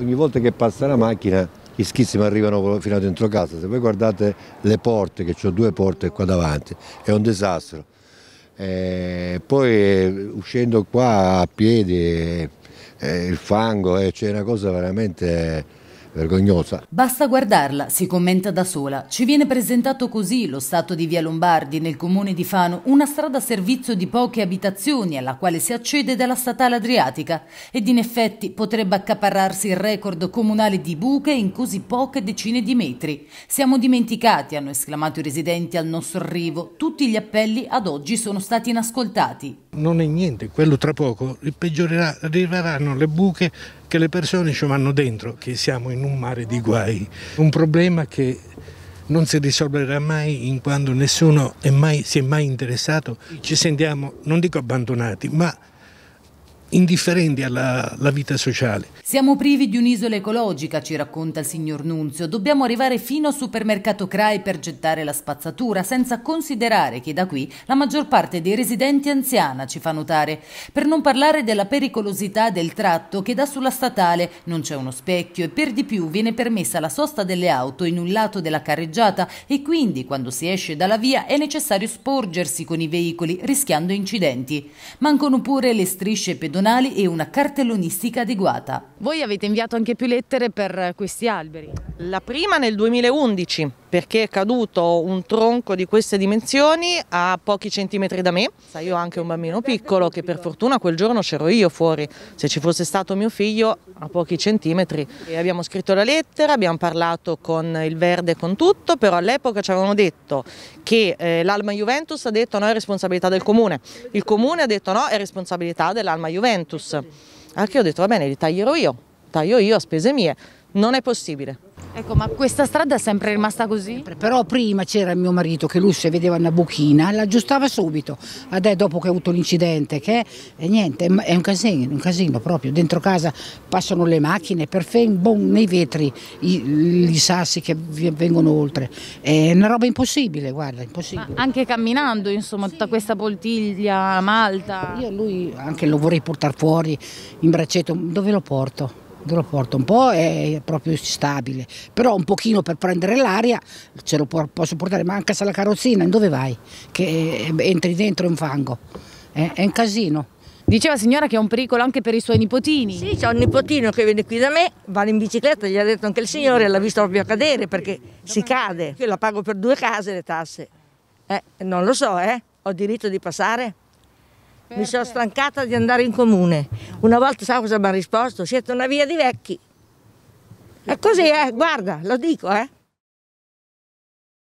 ogni volta che passa la macchina gli schizzi mi arrivano fino a dentro casa, se voi guardate le porte, che ho due porte qua davanti, è un disastro. E eh, poi eh, uscendo qua a piedi, eh, il fango, eh, c'è una cosa veramente vergognosa. Basta guardarla, si commenta da sola. Ci viene presentato così lo stato di Via Lombardi nel comune di Fano, una strada a servizio di poche abitazioni alla quale si accede dalla statale adriatica ed in effetti potrebbe accaparrarsi il record comunale di buche in così poche decine di metri. Siamo dimenticati, hanno esclamato i residenti al nostro arrivo. Tutti gli appelli ad oggi sono stati inascoltati. Non è niente, quello tra poco peggiorerà, arriveranno le buche che le persone ci vanno dentro, che siamo in un mare di guai. Un problema che non si risolverà mai in quanto nessuno è mai, si è mai interessato. Ci sentiamo, non dico abbandonati, ma indifferenti alla, alla, vita sociale. Siamo privi di un'isola ecologica, ci racconta il signor Nunzio. Dobbiamo arrivare fino al supermercato CRAI per gettare la spazzatura, senza considerare che da qui la maggior parte dei residenti anziana ci fa notare. Per non parlare della pericolosità del tratto che dà sulla statale non c'è uno specchio e per di più viene permessa la sosta delle auto in un lato della carreggiata e quindi quando si esce dalla via è necessario sporgersi con i veicoli rischiando incidenti. Mancano pure le strisce pedonali pedonali e una cartellonistica adeguata. Voi avete inviato anche più lettere per questi alberi? La prima nel 2011 perché è caduto un tronco di queste dimensioni a pochi centimetri da me. Sai, io ho anche un bambino piccolo che per fortuna quel giorno c'ero io fuori, se ci fosse stato mio figlio a pochi centimetri. E abbiamo scritto la lettera, abbiamo parlato con il verde e con tutto, però all'epoca ci avevano detto che eh, l'Alma Juventus ha detto no è responsabilità del comune, il comune ha detto no è responsabilità dell'Alma Juventus. Juventus. Al che ho detto va bene, li taglierò io, taglio io a spese mie. Non è possibile, Ecco, ma questa strada è sempre rimasta così? Però prima c'era mio marito che lui se vedeva una buchina l'aggiustava subito, adesso dopo che ha avuto l'incidente, che è, eh, niente, è un casino, un casino proprio, dentro casa passano le macchine, perfetto, bon, nei vetri i, i, sassi che vengono oltre, è una roba impossibile, guarda, impossibile. Ma anche camminando, insomma, sì. tutta questa poltiglia, malta. Io lui anche lo vorrei portare fuori in braccetto, dove lo porto? lo un po', è proprio stabile, però un pochino per prendere l'aria ce lo posso portare, ma anche se la carrozzina, dove vai? Che eh, entri dentro in fango, è, eh, è un casino. Diceva signora che è un pericolo anche per i suoi nipotini. Sì, c'è un nipotino che viene qui da me, va in bicicletta, gli ha detto anche il signore, l'ha visto proprio cadere perché si cade. Io la pago per due case le tasse. Eh, non lo so, eh? Ho diritto di passare? mi sono stancata di andare in comune. Una volta sa cosa mi ha risposto? Siete una via di vecchi. È così eh, guarda, lo dico, eh.